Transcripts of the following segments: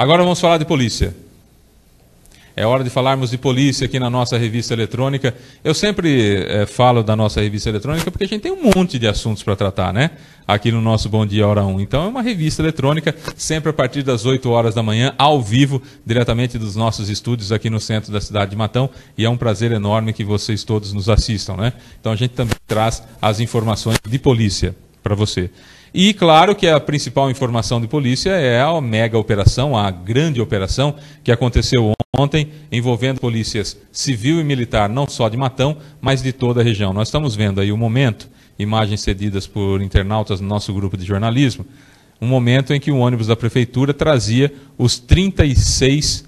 Agora vamos falar de polícia. É hora de falarmos de polícia aqui na nossa revista eletrônica. Eu sempre é, falo da nossa revista eletrônica porque a gente tem um monte de assuntos para tratar, né? Aqui no nosso Bom Dia Hora 1. Então é uma revista eletrônica, sempre a partir das 8 horas da manhã, ao vivo, diretamente dos nossos estúdios aqui no centro da cidade de Matão. E é um prazer enorme que vocês todos nos assistam, né? Então a gente também traz as informações de polícia para você. E claro que a principal informação de polícia é a mega operação, a grande operação que aconteceu ontem, envolvendo polícias civil e militar, não só de Matão, mas de toda a região. Nós estamos vendo aí o um momento, imagens cedidas por internautas no nosso grupo de jornalismo, um momento em que o um ônibus da prefeitura trazia os 36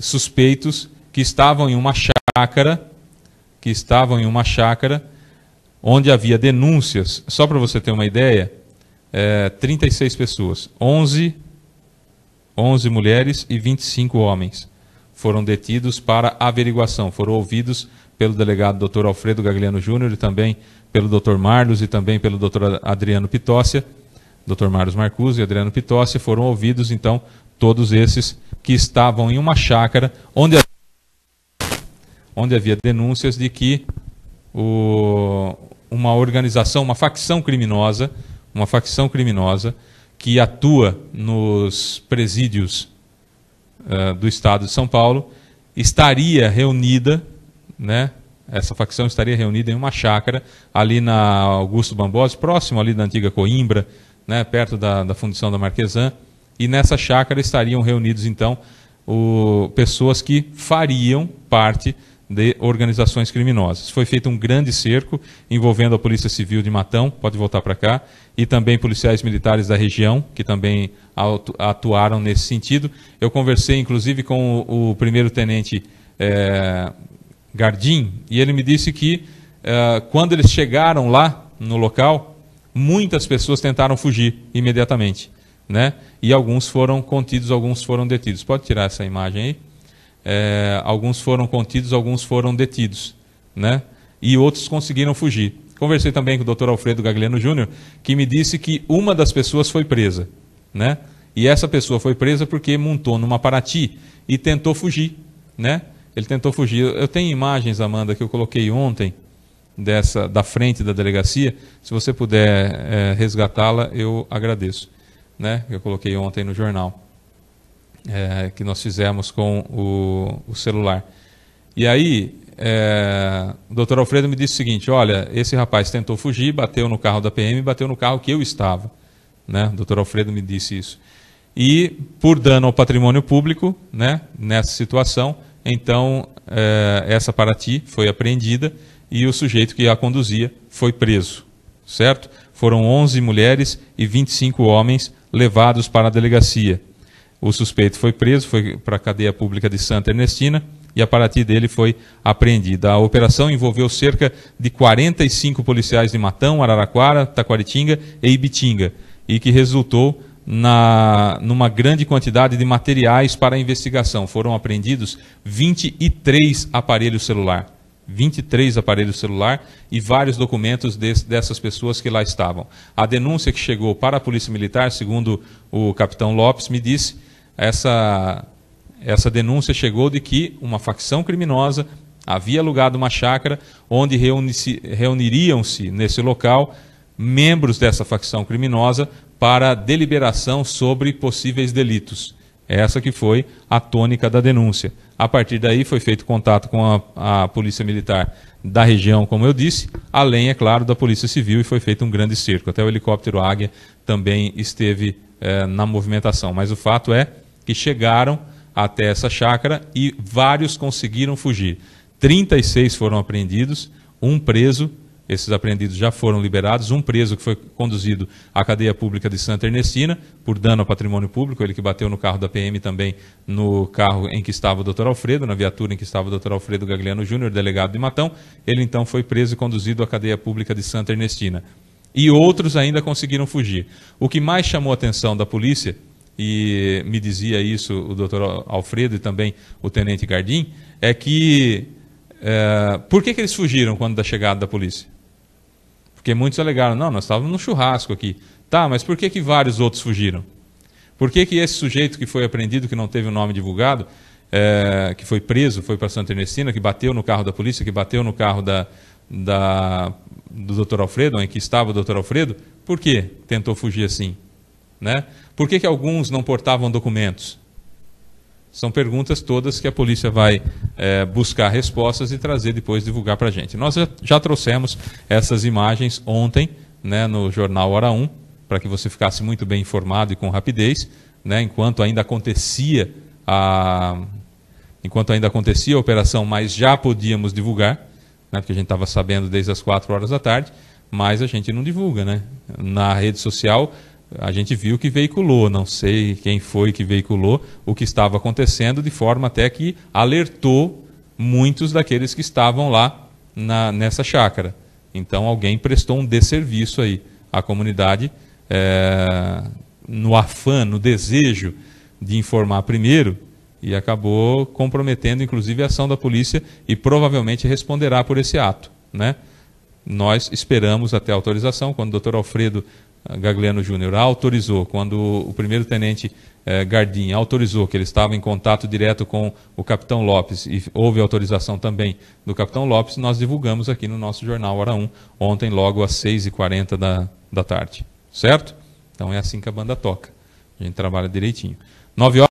suspeitos que estavam em uma chácara, que estavam em uma chácara onde havia denúncias. Só para você ter uma ideia, é, 36 pessoas, 11, 11 mulheres e 25 homens foram detidos para averiguação, foram ouvidos pelo delegado Dr. Alfredo Gagliano Júnior e também pelo Dr. Marlos e também pelo Dr. Adriano Pitócia, Dr. Marlos Marcuse e Adriano Pitócia, foram ouvidos então todos esses que estavam em uma chácara onde havia, onde havia denúncias de que o, uma organização, uma facção criminosa uma facção criminosa que atua nos presídios uh, do estado de São Paulo, estaria reunida, né? Essa facção estaria reunida em uma chácara ali na Augusto Bambose, próximo ali da antiga Coimbra, né, perto da, da fundição da Marquesã, e nessa chácara estariam reunidos então o, pessoas que fariam parte de organizações criminosas. Foi feito um grande cerco envolvendo a Polícia Civil de Matão, pode voltar para cá, e também policiais militares da região, que também atuaram nesse sentido. Eu conversei, inclusive, com o, primeiro-tenente é, eh, Gardim, e ele me disse que é, quando eles chegaram lá no local, muitas pessoas tentaram fugir imediatamente. Né? E alguns foram contidos, alguns foram detidos. Pode tirar essa imagem aí? é, alguns foram contidos, alguns foram detidos, né? E outros conseguiram fugir. Conversei também com o Dr. Alfredo Gagliano Júnior, que me disse que uma das pessoas foi presa, né? E essa pessoa foi presa porque montou numa parati e tentou fugir, né? Ele tentou fugir. Eu tenho imagens, Amanda, que eu coloquei ontem dessa da frente da delegacia. Se você puder é, resgatá-la, eu agradeço, né? Eu coloquei ontem no jornal é, que nós fizemos com o, o celular. E aí, é, o doutor Alfredo me disse o seguinte: olha, esse rapaz tentou fugir, bateu no carro da PM, bateu no carro que eu estava. Né? O doutor Alfredo me disse isso. E por dano ao patrimônio público, né, nessa situação, então é, essa Paraty foi apreendida e o sujeito que a conduzia foi preso. Certo? Foram 11 mulheres e 25 homens levados para a delegacia. O suspeito foi preso, foi para a cadeia pública de Santa Ernestina e a partir dele foi apreendida. A operação envolveu cerca de 45 policiais de Matão, Araraquara, Taquaritinga e Ibitinga e que resultou na, numa grande quantidade de materiais para a investigação. Foram apreendidos 23 aparelhos celular, 23 aparelhos celular e vários documentos dessas pessoas que lá estavam. A denúncia que chegou para a Polícia Militar, segundo o capitão Lopes me disse, essa, essa denúncia chegou de que uma facção criminosa havia alugado uma chácara onde reuniriam-se nesse local membros dessa facção criminosa para deliberação sobre possíveis delitos. Essa que foi a tônica da denúncia. A partir daí foi feito contato com a, a Polícia Militar da região, como eu disse, além, é claro, da Polícia Civil, e foi feito um grande cerco. Até o helicóptero Águia também esteve eh, na movimentação. Mas o fato é que chegaram até essa chácara e vários conseguiram fugir. 36 foram apreendidos, um preso esses apreendidos já foram liberados. Um preso que foi conduzido à cadeia pública de Santa Ernestina por dano ao patrimônio público, ele que bateu no carro da PM também no carro em que estava o doutor Alfredo, na viatura em que estava o doutor Alfredo Gagliano Júnior, delegado de Matão. Ele então foi preso e conduzido à cadeia pública de Santa Ernestina. E outros ainda conseguiram fugir. O que mais chamou a atenção da polícia, e me dizia isso o doutor Alfredo e também o tenente Gardim, é que. É, por que, que eles fugiram quando da chegada da polícia? Porque muitos alegaram, não, nós estávamos no churrasco aqui. Tá, mas por que, que vários outros fugiram? Por que, que esse sujeito que foi apreendido, que não teve o nome divulgado, é, que foi preso, foi para Santa Ernestina, que bateu no carro da polícia, que bateu no carro da, da, do Dr. Alfredo, em que estava o Dr. Alfredo, por que tentou fugir assim? Né? Por que, que alguns não portavam documentos? São perguntas todas que a polícia vai é, buscar respostas e trazer depois, divulgar para a gente. Nós já, já, trouxemos essas imagens ontem né, no jornal Hora 1, para que você ficasse muito bem informado e com rapidez, né, enquanto ainda acontecia a, enquanto ainda acontecia a operação, mas já podíamos divulgar, né, porque a gente estava sabendo desde as 4 horas da tarde, mas a gente não divulga. Né? Na rede social, a gente viu que veiculou, não sei quem foi que veiculou o que estava acontecendo, de forma até que alertou muitos daqueles que estavam lá na, nessa chácara. Então alguém prestou um desserviço aí à comunidade é, no afã, no desejo de informar primeiro e acabou comprometendo inclusive a ação da polícia e provavelmente responderá por esse ato, né? Nós esperamos até a autorização, quando o doutor Alfredo Gagliano Júnior autorizou, quando o primeiro-tenente eh, Gardim autorizou que ele estava em contato direto com o capitão Lopes e houve autorização também do capitão Lopes, nós divulgamos aqui no nosso jornal Hora 1, ontem logo às 6h40 da, da tarde. Certo? Então é assim que a banda toca. A gente trabalha direitinho. 9 horas